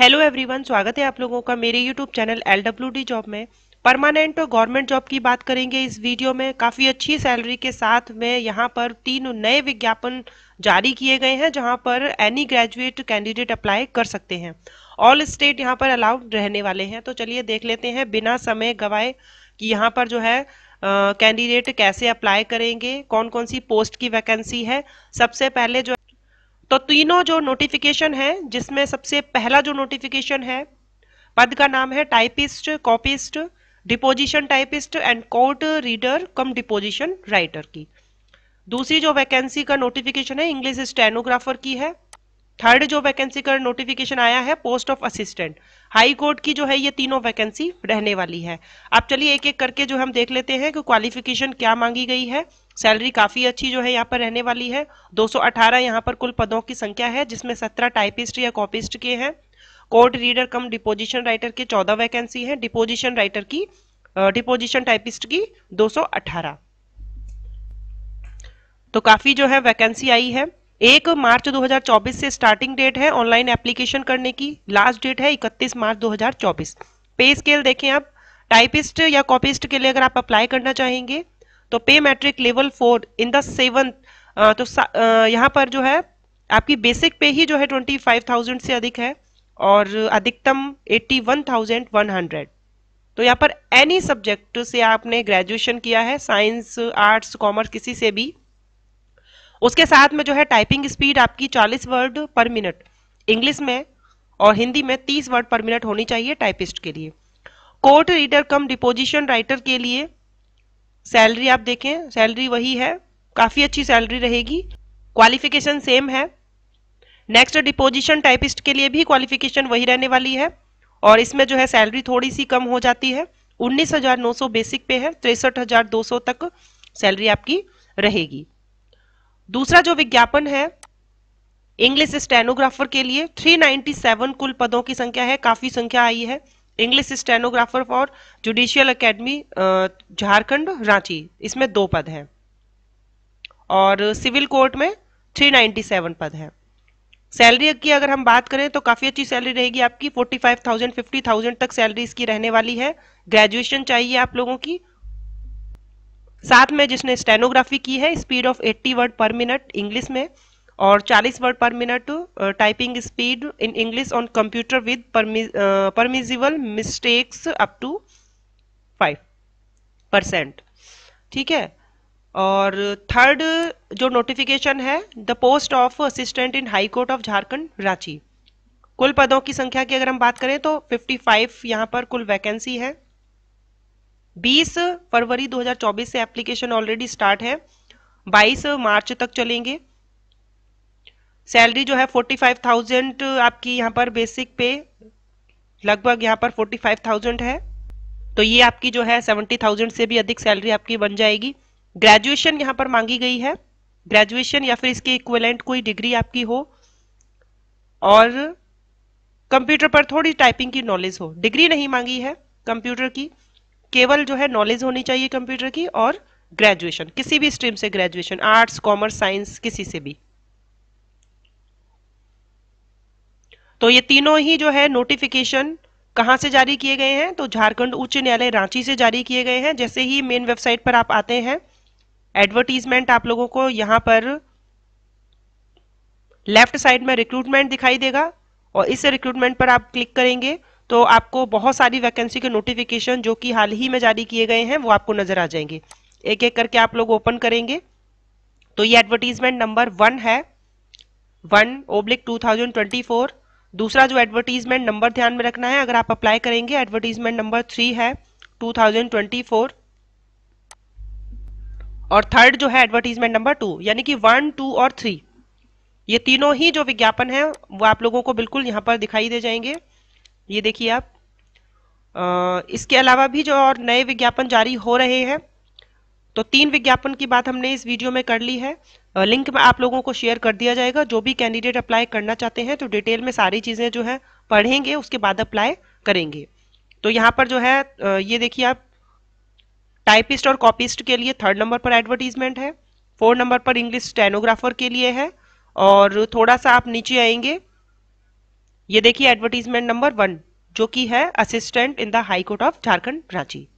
hello everyone स्वागत है आप लोगों का मेरे यूट्यूब चैनल एल जॉब में परमानेंट और गवर्नमेंट जॉब की बात करेंगे इस वीडियो में काफ़ी अच्छी सैलरी के साथ में यहाँ पर तीन नए विज्ञापन जारी किए गए हैं जहाँ पर एनी ग्रेजुएट कैंडिडेट अप्लाई कर सकते हैं ऑल स्टेट यहाँ पर अलाउड रहने वाले हैं तो चलिए देख लेते हैं बिना समय गवाए कि यहाँ पर जो है कैंडिडेट uh, कैसे अप्लाई करेंगे कौन कौन सी पोस्ट की वैकेंसी है सबसे पहले जो तो तीनों जो नोटिफिकेशन है जिसमें सबसे पहला जो नोटिफिकेशन है पद का नाम है typist copyist deposition typist and court reader cum deposition writer की दूसरी जो वैकेंसी का नोटिफिकेशन है इंग्लिश स्टेनोग्राफर की है थर्ड जो वैकेंसी का नोटिफिकेशन आया है post of assistant high court की जो है ये तीनों वैकेंसी रहने वाली है अब चलिए एक एक करके जो हम देख लेते हैं कि क्वालिफिकेशन क्या मांगी गई है सैलरी काफ़ी अच्छी जो है यहाँ पर रहने वाली है 218 यहाँ पर कुल पदों की संख्या है जिसमें 17 टाइपिस्ट या कॉपिस्ट के हैं court reader cum deposition writer के 14 वैकेंसी है डिपोजिशन राइटर की डिपोजिशन टाइपिस्ट की 218 तो काफ़ी जो है वैकेंसी आई है एक मार्च 2024 से स्टार्टिंग डेट है ऑनलाइन एप्लीकेशन करने की लास्ट डेट है 31 मार्च 2024 पे स्केल देखें आप टाइपिस्ट या कॉपिस्ट के लिए अगर आप अप्लाई करना चाहेंगे तो pay matrix level four in the seven तो uh, यहाँ पर जो है आपकी बेसिक पे ही जो है ट्वेंटी फाइव थाउजेंड से अधिक है और अधिकतम eighty one thousand one hundred तो यहाँ पर एनी सब्जेक्ट से आपने ग्रेजुएशन किया है साइंस आर्ट्स कॉमर्स किसी से भी उसके साथ में जो है टाइपिंग स्पीड आपकी चालीस वर्ड पर मिनट इंग्लिश में और हिंदी में तीस वर्ड पर मिनट होनी चाहिए टाइपिस्ट के लिए court reader cum deposition writer के लिए सैलरी आप देखें सैलरी वही है काफ़ी अच्छी सैलरी रहेगी क्वालिफिकेशन सेम है नेक्स्ट डिपोजिशन टाइपिस्ट के लिए भी क्वालिफिकेशन वही रहने वाली है और इसमें जो है सैलरी थोड़ी सी कम हो जाती है 19,900 बेसिक पे है तिरसठ तक सैलरी आपकी रहेगी दूसरा जो विज्ञापन है इंग्लिश स्टेनोग्राफर के लिए 397 कुल पदों की संख्या है काफ़ी संख्या आई है English stenographer for judicial academy Jharkhand Ranchi इसमें दो पद हैं और सिविल कोर्ट में 397 पद हैं सैलरी की अगर हम बात करें तो काफ़ी अच्छी सैलरी रहेगी आपकी 45,000 50,000 तक सैलरी इसकी रहने वाली है ग्रेजुएशन चाहिए आप लोगों की साथ में जिसने स्टेनोग्राफी की है speed of 80 word per minute English में और 40 word per minute typing speed in English on computer with permissible mistakes up to 5 percent ठीक है और थर्ड जो नोटिफिकेशन है the post of assistant in high court of Jharkhand Ranchi कुल पदों की संख्या की अगर हम बात करें तो 55 फाइव यहाँ पर कुल वैकेंसी है 20 फरवरी 2024 से एप्लीकेशन ऑलरेडी स्टार्ट है 22 मार्च तक चलेंगे सैलरी जो है फोर्टी फाइव थाउजेंड आपकी यहाँ पर बेसिक पे लगभग यहाँ पर फोर्टी फाइव थाउजेंड है तो ये आपकी जो है सेवेंटी थाउजेंड से भी अधिक सैलरी आपकी बन जाएगी ग्रेजुएशन यहाँ पर मांगी गई है ग्रेजुएशन या फिर इसके इक्वलेंट कोई डिग्री आपकी हो और कंप्यूटर पर थोड़ी टाइपिंग की नॉलेज हो डिग्री नहीं मांगी है कंप्यूटर की केवल जो है नॉलेज होनी चाहिए कंप्यूटर की और ग्रेजुएशन किसी भी स्ट्रीम से ग्रेजुएशन आर्ट्स कॉमर्स साइंस किसी से भी तो ये तीनों ही जो है नोटिफिकेशन कहाँ से जारी किए गए हैं तो झारखंड उच्च न्यायालय रांची से जारी किए गए हैं जैसे ही मेन वेबसाइट पर आप आते हैं एडवर्टीजमेंट आप लोगों को यहाँ पर लेफ्ट साइड में रिक्रूटमेंट दिखाई देगा और इस रिक्रूटमेंट पर आप क्लिक करेंगे तो आपको बहुत सारी वैकेंसी के नोटिफिकेशन जो कि हाल ही में जारी किए गए हैं वो आपको नजर आ जाएंगे एक एक करके आप लोग ओपन करेंगे तो ये एडवर्टीजमेंट नंबर वन है one oblique two thousand twenty four दूसरा जो एडवर्टीजमेंट नंबर ध्यान में रखना है अगर आप अप्लाई करेंगे एडवर्टीजमेंट नंबर थ्री है 2024 और थर्ड जो है एडवर्टीजमेंट नंबर टू यानी कि वन टू और थ्री ये तीनों ही जो विज्ञापन है वो आप लोगों को बिल्कुल यहाँ पर दिखाई दे जाएंगे ये देखिए आप आ, इसके अलावा भी जो और नए विज्ञापन जारी हो रहे हैं तो तीन विज्ञापन की बात हमने इस वीडियो में कर ली है लिंक में आप लोगों को शेयर कर दिया जाएगा जो भी कैंडिडेट अप्लाई करना चाहते हैं तो डिटेल में सारी चीज़ें जो है पढ़ेंगे उसके बाद अप्लाई करेंगे तो यहाँ पर जो है ये देखिए आप टाइपिस्ट और कॉपिस्ट के लिए थर्ड नंबर पर एडवर्टीजमेंट है फोर नंबर पर इंग्लिश स्टेनोग्राफर के लिए है और थोड़ा सा आप नीचे आएंगे ये देखिए एडवर्टीजमेंट नंबर वन जो कि है assistant in the high court of Jharkhand Ranchi